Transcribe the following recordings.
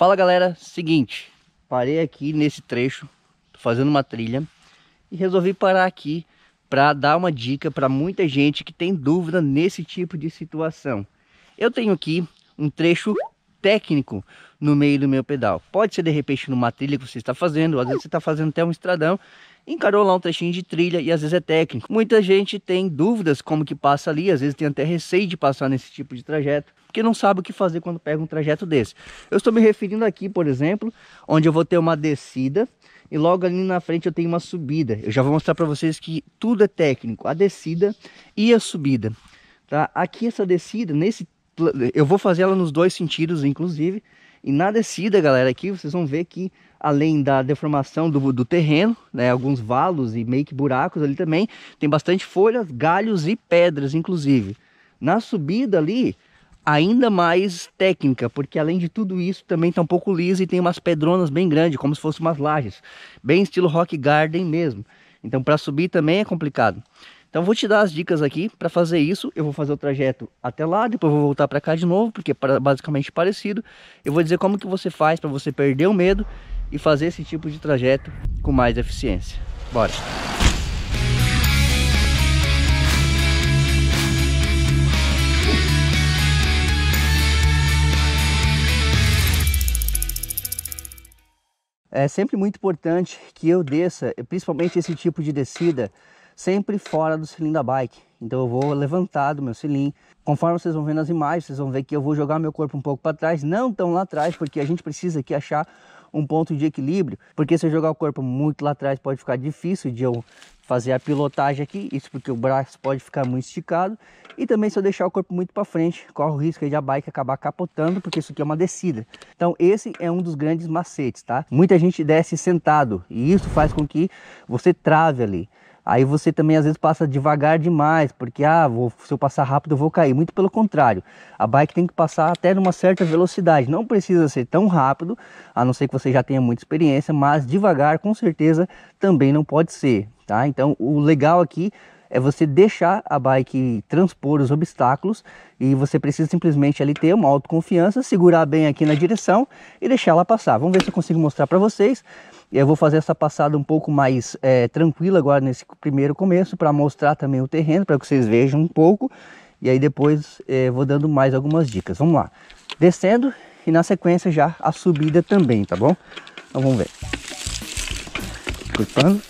Fala galera, seguinte, parei aqui nesse trecho, fazendo uma trilha e resolvi parar aqui para dar uma dica para muita gente que tem dúvida nesse tipo de situação. Eu tenho aqui um trecho técnico no meio do meu pedal. Pode ser de repente numa trilha que você está fazendo, às vezes você está fazendo até um estradão encarou lá um trechinho de trilha e às vezes é técnico. Muita gente tem dúvidas como que passa ali, às vezes tem até receio de passar nesse tipo de trajeto, porque não sabe o que fazer quando pega um trajeto desse. Eu estou me referindo aqui, por exemplo, onde eu vou ter uma descida e logo ali na frente eu tenho uma subida. Eu já vou mostrar para vocês que tudo é técnico, a descida e a subida. Tá? Aqui essa descida, nesse eu vou fazer ela nos dois sentidos, inclusive. E na descida, galera, aqui vocês vão ver que além da deformação do, do terreno, né, alguns valos e meio que buracos ali também, tem bastante folhas, galhos e pedras, inclusive. Na subida ali, ainda mais técnica, porque além de tudo isso, também está um pouco lisa e tem umas pedronas bem grandes, como se fossem umas lajes, bem estilo rock garden mesmo. Então, para subir também é complicado. Então vou te dar as dicas aqui para fazer isso. Eu vou fazer o trajeto até lá, depois vou voltar para cá de novo, porque é basicamente parecido. Eu vou dizer como que você faz para você perder o medo e fazer esse tipo de trajeto com mais eficiência. Bora! É sempre muito importante que eu desça, principalmente esse tipo de descida, sempre fora do cilindro da bike. Então eu vou levantar do meu cilindro. Conforme vocês vão ver nas imagens, vocês vão ver que eu vou jogar meu corpo um pouco para trás, não tão lá atrás, porque a gente precisa aqui achar um ponto de equilíbrio, porque se eu jogar o corpo muito lá atrás pode ficar difícil de eu fazer a pilotagem aqui, isso porque o braço pode ficar muito esticado e também se eu deixar o corpo muito para frente, corre o risco de a bike acabar capotando, porque isso aqui é uma descida. Então esse é um dos grandes macetes, tá? Muita gente desce sentado e isso faz com que você trave ali. Aí você também às vezes passa devagar demais, porque ah, vou, se eu passar rápido eu vou cair. Muito pelo contrário, a bike tem que passar até numa certa velocidade. Não precisa ser tão rápido, a não ser que você já tenha muita experiência, mas devagar com certeza também não pode ser, tá? Então o legal aqui é você deixar a bike transpor os obstáculos e você precisa simplesmente ali ter uma autoconfiança, segurar bem aqui na direção e deixar ela passar. Vamos ver se eu consigo mostrar para vocês. Eu vou fazer essa passada um pouco mais é, tranquila agora nesse primeiro começo para mostrar também o terreno, para que vocês vejam um pouco. E aí depois é, vou dando mais algumas dicas. Vamos lá. Descendo e na sequência já a subida também, tá bom? Então vamos ver. Clipando.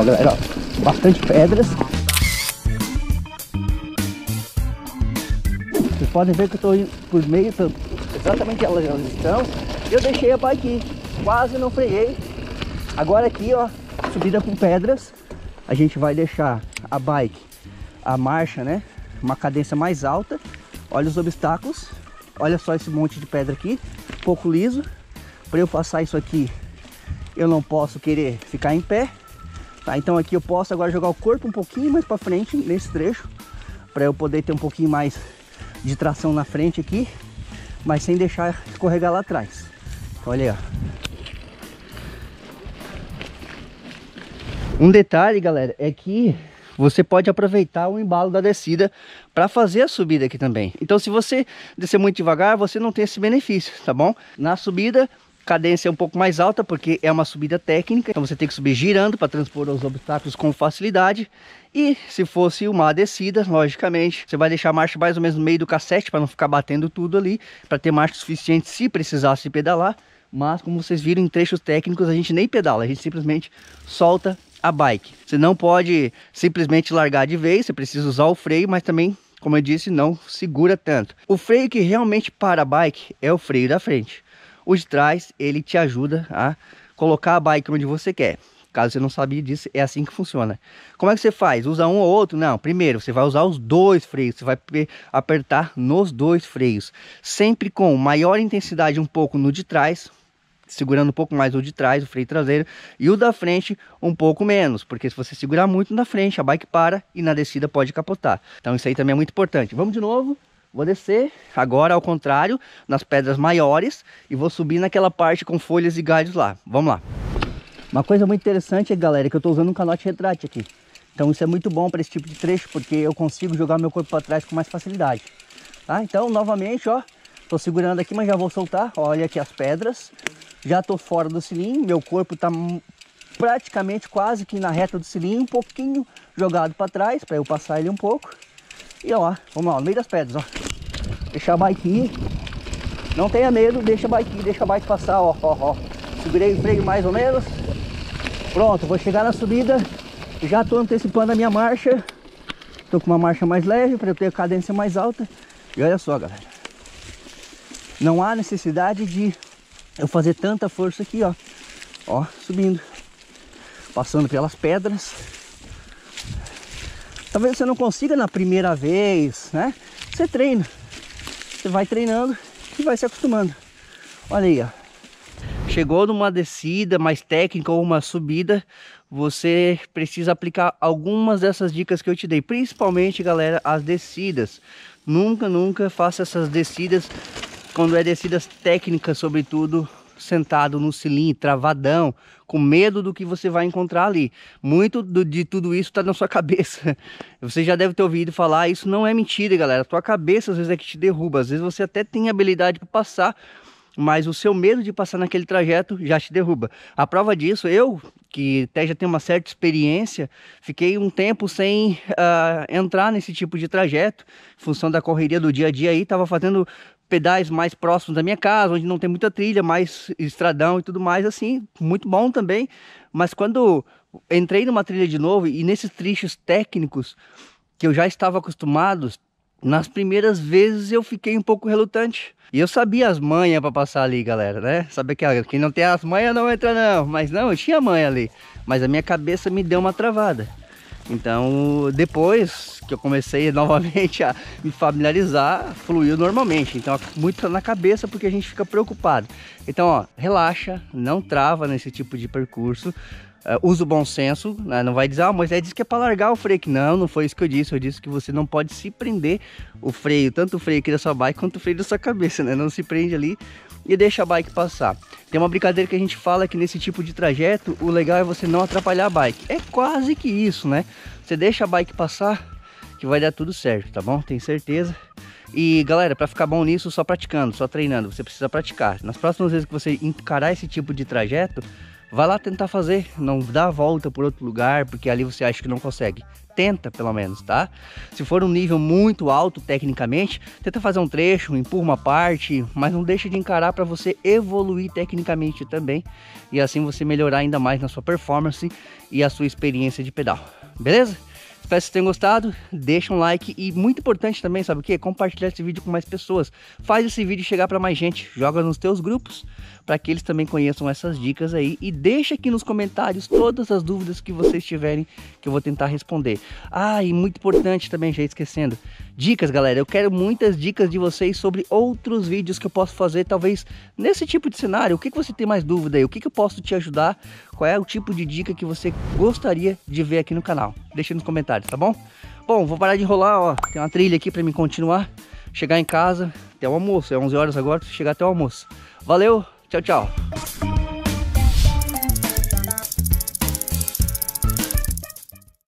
ó, galera. bastante pedras. Vocês podem ver que eu estou indo por meio, tô... exatamente elas, elas estão. Eu deixei a bike, quase não freiei. Agora aqui, ó, subida com pedras. A gente vai deixar a bike, a marcha, né? Uma cadência mais alta. Olha os obstáculos. Olha só esse monte de pedra aqui. Um pouco liso. Para eu passar isso aqui, eu não posso querer ficar em pé. Tá, então aqui eu posso agora jogar o corpo um pouquinho mais para frente nesse trecho, para eu poder ter um pouquinho mais de tração na frente aqui, mas sem deixar escorregar lá atrás. Então, olha aí, ó. Um detalhe, galera, é que você pode aproveitar o embalo da descida para fazer a subida aqui também. Então, se você descer muito devagar, você não tem esse benefício, tá bom? Na subida, cadência é um pouco mais alta, porque é uma subida técnica, então você tem que subir girando para transpor os obstáculos com facilidade. E se fosse uma descida, logicamente, você vai deixar a marcha mais ou menos no meio do cassete para não ficar batendo tudo ali, para ter marcha suficiente se precisasse pedalar. Mas como vocês viram em trechos técnicos, a gente nem pedala, a gente simplesmente solta a bike. Você não pode simplesmente largar de vez, você precisa usar o freio, mas também, como eu disse, não segura tanto. O freio que realmente para a bike é o freio da frente. O de trás, ele te ajuda a colocar a bike onde você quer. Caso você não sabia disso, é assim que funciona. Como é que você faz? Usa um ou outro? Não, primeiro você vai usar os dois freios, você vai apertar nos dois freios, sempre com maior intensidade um pouco no de trás, segurando um pouco mais o de trás, o freio traseiro, e o da frente um pouco menos, porque se você segurar muito na frente, a bike para e na descida pode capotar. Então isso aí também é muito importante. Vamos de novo. Vou descer agora ao contrário, nas pedras maiores e vou subir naquela parte com folhas e galhos lá. Vamos lá. Uma coisa muito interessante, galera, é que eu estou usando um canote retrate aqui. Então isso é muito bom para esse tipo de trecho, porque eu consigo jogar meu corpo para trás com mais facilidade. Tá? Então, novamente, ó, estou segurando aqui, mas já vou soltar. Olha aqui as pedras. Já estou fora do cilindro, meu corpo está praticamente quase que na reta do cilindro, um pouquinho jogado para trás, para eu passar ele um pouco. E ó, vamos lá, no meio das pedras, ó. Deixar a bike ir. Não tenha medo, deixa a bike ir, deixa a bike passar, ó, ó, ó. Segurei o freio mais ou menos. Pronto, vou chegar na subida. Já estou antecipando a minha marcha. Estou com uma marcha mais leve para eu ter a cadência mais alta. E olha só, galera. Não há necessidade de eu fazer tanta força aqui, ó. Ó, subindo. Passando pelas pedras. Talvez você não consiga na primeira vez, né? Você treina. Você vai treinando e vai se acostumando. Olha aí, ó. Chegou numa descida mais técnica ou uma subida, você precisa aplicar algumas dessas dicas que eu te dei, principalmente, galera, as descidas. Nunca, nunca faça essas descidas, quando é descidas técnicas, sobretudo, sentado no cilindro, travadão, com medo do que você vai encontrar ali. Muito do, de tudo isso está na sua cabeça. Você já deve ter ouvido falar, isso não é mentira, galera. A tua cabeça às vezes é que te derruba. Às vezes você até tem habilidade para passar mas o seu medo de passar naquele trajeto já te derruba. A prova disso, eu, que até já tenho uma certa experiência, fiquei um tempo sem uh, entrar nesse tipo de trajeto, em função da correria do dia a dia aí, estava fazendo pedais mais próximos da minha casa, onde não tem muita trilha, mais estradão e tudo mais, assim, muito bom também. Mas quando entrei numa trilha de novo e nesses trechos técnicos que eu já estava acostumado, nas primeiras vezes eu fiquei um pouco relutante. E eu sabia as manhas para passar ali, galera, né? Sabe que quem não tem as manhas não entra não. Mas não, eu tinha manha ali. Mas a minha cabeça me deu uma travada. Então, depois que eu comecei novamente a me familiarizar, fluiu normalmente. Então, muito na cabeça porque a gente fica preocupado. Então, ó, relaxa, não trava nesse tipo de percurso uh, usa o bom senso, né? não vai dizer, ah, mas é disse que é para largar o freio. Não, não foi isso que eu disse. Eu disse que você não pode se prender o freio, tanto o freio aqui da sua bike quanto o freio da sua cabeça, né? Não se prende ali e deixa a bike passar. Tem uma brincadeira que a gente fala que nesse tipo de trajeto, o legal é você não atrapalhar a bike. É quase que isso, né? Você deixa a bike passar, que vai dar tudo certo, tá bom? Tenho certeza. E galera, para ficar bom nisso, só praticando, só treinando, você precisa praticar. Nas próximas vezes que você encarar esse tipo de trajeto, Vai lá tentar fazer, não dá a volta por outro lugar, porque ali você acha que não consegue. Tenta, pelo menos, tá? Se for um nível muito alto tecnicamente, tenta fazer um trecho, empurra uma parte, mas não deixa de encarar para você evoluir tecnicamente também e assim você melhorar ainda mais na sua performance e a sua experiência de pedal. Beleza? Espero que vocês tenham gostado. Deixa um like e muito importante também, sabe o que? Compartilhar esse vídeo com mais pessoas. Faz esse vídeo chegar para mais gente. Joga nos teus grupos para que eles também conheçam essas dicas aí. E deixa aqui nos comentários todas as dúvidas que vocês tiverem que eu vou tentar responder. Ah, e muito importante também, já esquecendo. Dicas, galera. Eu quero muitas dicas de vocês sobre outros vídeos que eu posso fazer, talvez nesse tipo de cenário. O que, que você tem mais dúvida aí? O que, que eu posso te ajudar? qual é o tipo de dica que você gostaria de ver aqui no canal. Deixa nos comentários, tá bom? Bom, vou parar de enrolar, ó. Tem uma trilha aqui para me continuar. Chegar em casa, até o almoço. É 11 horas agora, chegar até o almoço. Valeu, tchau, tchau.